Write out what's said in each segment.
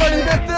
Everybody get this!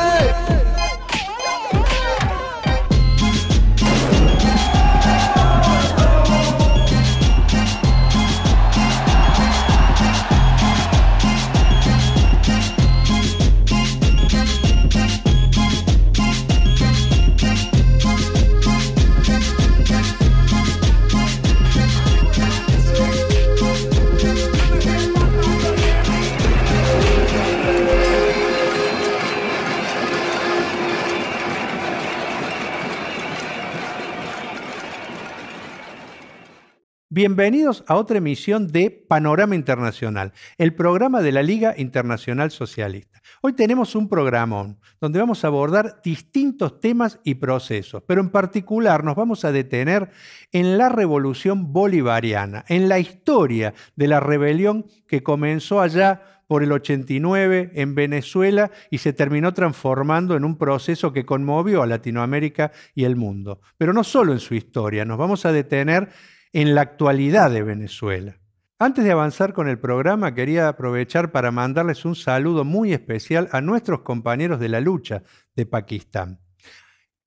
Bienvenidos a otra emisión de Panorama Internacional, el programa de la Liga Internacional Socialista. Hoy tenemos un programa donde vamos a abordar distintos temas y procesos, pero en particular nos vamos a detener en la revolución bolivariana, en la historia de la rebelión que comenzó allá por el 89 en Venezuela y se terminó transformando en un proceso que conmovió a Latinoamérica y el mundo. Pero no solo en su historia, nos vamos a detener en la actualidad de Venezuela. Antes de avanzar con el programa, quería aprovechar para mandarles un saludo muy especial a nuestros compañeros de la lucha de Pakistán.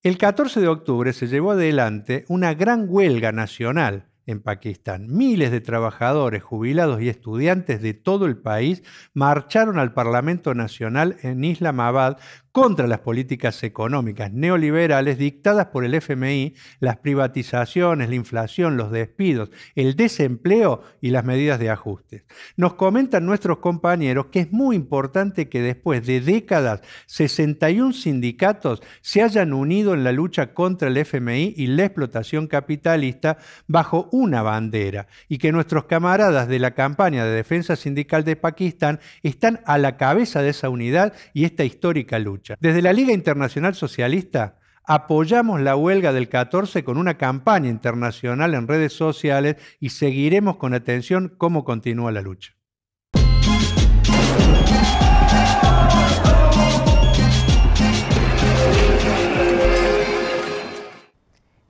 El 14 de octubre se llevó adelante una gran huelga nacional en Pakistán. Miles de trabajadores, jubilados y estudiantes de todo el país marcharon al Parlamento Nacional en Islamabad contra las políticas económicas neoliberales dictadas por el FMI, las privatizaciones, la inflación, los despidos, el desempleo y las medidas de ajuste. Nos comentan nuestros compañeros que es muy importante que después de décadas 61 sindicatos se hayan unido en la lucha contra el FMI y la explotación capitalista bajo una bandera y que nuestros camaradas de la campaña de defensa sindical de Pakistán están a la cabeza de esa unidad y esta histórica lucha. Desde la Liga Internacional Socialista apoyamos la huelga del 14 con una campaña internacional en redes sociales y seguiremos con atención cómo continúa la lucha.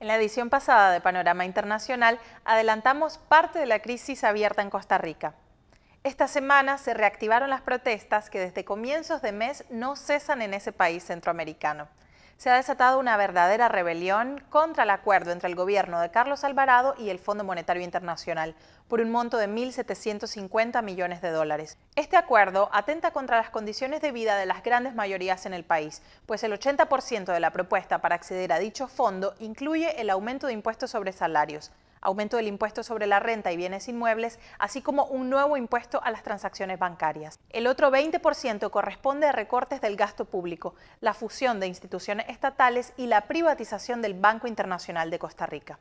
En la edición pasada de Panorama Internacional adelantamos parte de la crisis abierta en Costa Rica. Esta semana se reactivaron las protestas que desde comienzos de mes no cesan en ese país centroamericano. Se ha desatado una verdadera rebelión contra el acuerdo entre el gobierno de Carlos Alvarado y el Fondo Monetario Internacional por un monto de 1.750 millones de dólares. Este acuerdo atenta contra las condiciones de vida de las grandes mayorías en el país, pues el 80% de la propuesta para acceder a dicho fondo incluye el aumento de impuestos sobre salarios, aumento del impuesto sobre la renta y bienes inmuebles, así como un nuevo impuesto a las transacciones bancarias. El otro 20% corresponde a recortes del gasto público, la fusión de instituciones estatales y la privatización del Banco Internacional de Costa Rica.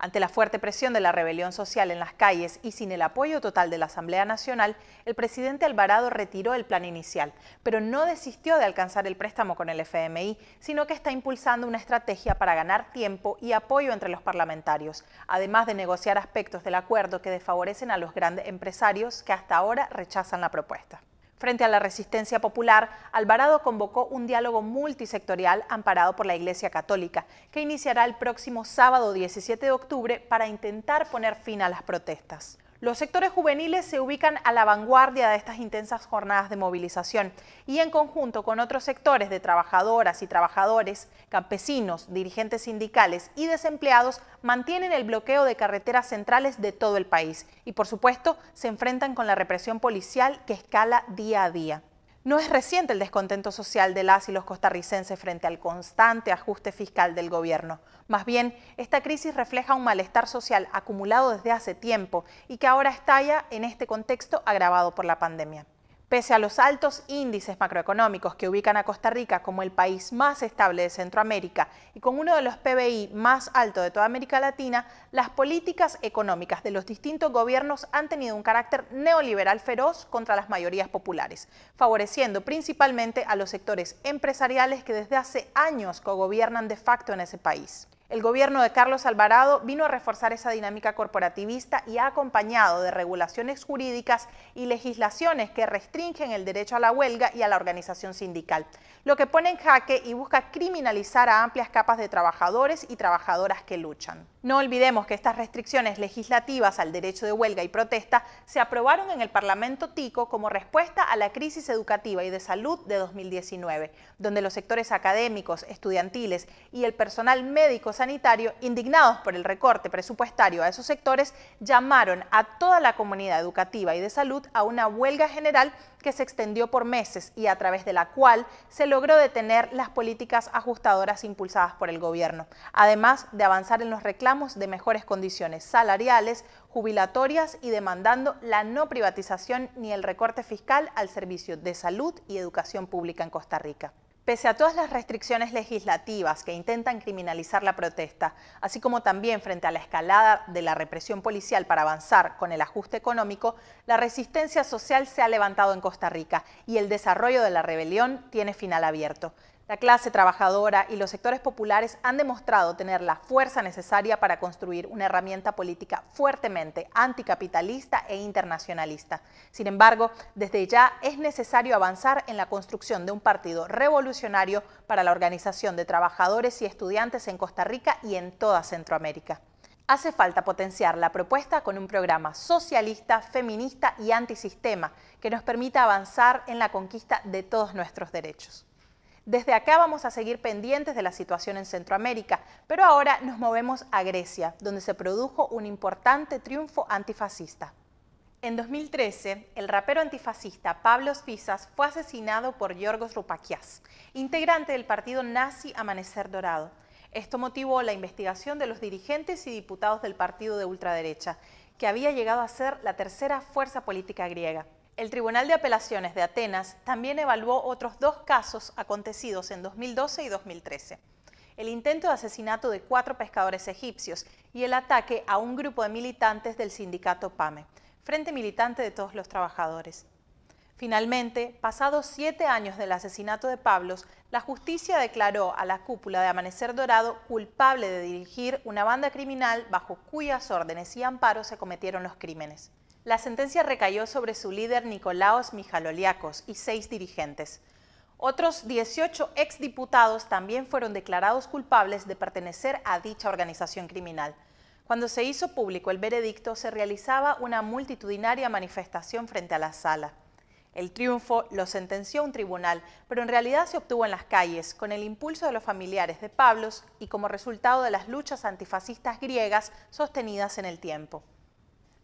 Ante la fuerte presión de la rebelión social en las calles y sin el apoyo total de la Asamblea Nacional, el presidente Alvarado retiró el plan inicial, pero no desistió de alcanzar el préstamo con el FMI, sino que está impulsando una estrategia para ganar tiempo y apoyo entre los parlamentarios, además de negociar aspectos del acuerdo que desfavorecen a los grandes empresarios que hasta ahora rechazan la propuesta. Frente a la resistencia popular, Alvarado convocó un diálogo multisectorial amparado por la Iglesia Católica, que iniciará el próximo sábado 17 de octubre para intentar poner fin a las protestas. Los sectores juveniles se ubican a la vanguardia de estas intensas jornadas de movilización y en conjunto con otros sectores de trabajadoras y trabajadores, campesinos, dirigentes sindicales y desempleados mantienen el bloqueo de carreteras centrales de todo el país y por supuesto se enfrentan con la represión policial que escala día a día. No es reciente el descontento social de las y los costarricenses frente al constante ajuste fiscal del gobierno. Más bien, esta crisis refleja un malestar social acumulado desde hace tiempo y que ahora estalla en este contexto agravado por la pandemia. Pese a los altos índices macroeconómicos que ubican a Costa Rica como el país más estable de Centroamérica y con uno de los PBI más altos de toda América Latina, las políticas económicas de los distintos gobiernos han tenido un carácter neoliberal feroz contra las mayorías populares, favoreciendo principalmente a los sectores empresariales que desde hace años cogobiernan de facto en ese país. El gobierno de Carlos Alvarado vino a reforzar esa dinámica corporativista y ha acompañado de regulaciones jurídicas y legislaciones que restringen el derecho a la huelga y a la organización sindical, lo que pone en jaque y busca criminalizar a amplias capas de trabajadores y trabajadoras que luchan. No olvidemos que estas restricciones legislativas al derecho de huelga y protesta se aprobaron en el Parlamento Tico como respuesta a la crisis educativa y de salud de 2019, donde los sectores académicos, estudiantiles y el personal médico sanitario, indignados por el recorte presupuestario a esos sectores, llamaron a toda la comunidad educativa y de salud a una huelga general que se extendió por meses y a través de la cual se logró detener las políticas ajustadoras impulsadas por el gobierno, además de avanzar en los reclamos de mejores condiciones salariales, jubilatorias y demandando la no privatización ni el recorte fiscal al servicio de salud y educación pública en Costa Rica. Pese a todas las restricciones legislativas que intentan criminalizar la protesta, así como también frente a la escalada de la represión policial para avanzar con el ajuste económico, la resistencia social se ha levantado en Costa Rica y el desarrollo de la rebelión tiene final abierto. La clase trabajadora y los sectores populares han demostrado tener la fuerza necesaria para construir una herramienta política fuertemente anticapitalista e internacionalista. Sin embargo, desde ya es necesario avanzar en la construcción de un partido revolucionario para la organización de trabajadores y estudiantes en Costa Rica y en toda Centroamérica hace falta potenciar la propuesta con un programa socialista, feminista y antisistema que nos permita avanzar en la conquista de todos nuestros derechos. Desde acá vamos a seguir pendientes de la situación en Centroamérica, pero ahora nos movemos a Grecia, donde se produjo un importante triunfo antifascista. En 2013, el rapero antifascista Pablo Spisas fue asesinado por Yorgos Rupakias, integrante del partido nazi Amanecer Dorado. Esto motivó la investigación de los dirigentes y diputados del partido de ultraderecha, que había llegado a ser la tercera fuerza política griega. El Tribunal de Apelaciones de Atenas también evaluó otros dos casos acontecidos en 2012 y 2013. El intento de asesinato de cuatro pescadores egipcios y el ataque a un grupo de militantes del sindicato PAME, Frente Militante de Todos los Trabajadores. Finalmente, pasados siete años del asesinato de Pablos, la justicia declaró a la cúpula de Amanecer Dorado culpable de dirigir una banda criminal bajo cuyas órdenes y amparos se cometieron los crímenes la sentencia recayó sobre su líder Nicolaos Mijaloliakos y seis dirigentes. Otros 18 exdiputados también fueron declarados culpables de pertenecer a dicha organización criminal. Cuando se hizo público el veredicto, se realizaba una multitudinaria manifestación frente a la sala. El triunfo lo sentenció un tribunal, pero en realidad se obtuvo en las calles, con el impulso de los familiares de Pablos y como resultado de las luchas antifascistas griegas sostenidas en el tiempo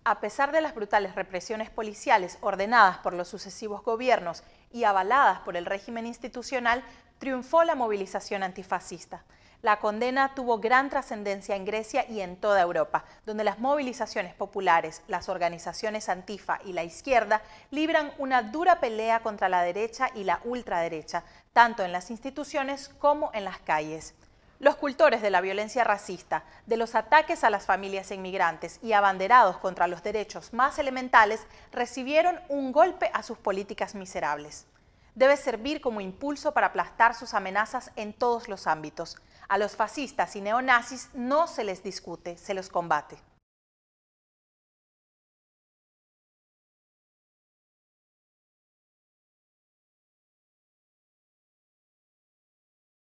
a pesar de las brutales represiones policiales ordenadas por los sucesivos gobiernos y avaladas por el régimen institucional, triunfó la movilización antifascista. La condena tuvo gran trascendencia en Grecia y en toda Europa, donde las movilizaciones populares, las organizaciones antifa y la izquierda libran una dura pelea contra la derecha y la ultraderecha, tanto en las instituciones como en las calles. Los cultores de la violencia racista, de los ataques a las familias inmigrantes y abanderados contra los derechos más elementales recibieron un golpe a sus políticas miserables. Debe servir como impulso para aplastar sus amenazas en todos los ámbitos. A los fascistas y neonazis no se les discute, se los combate.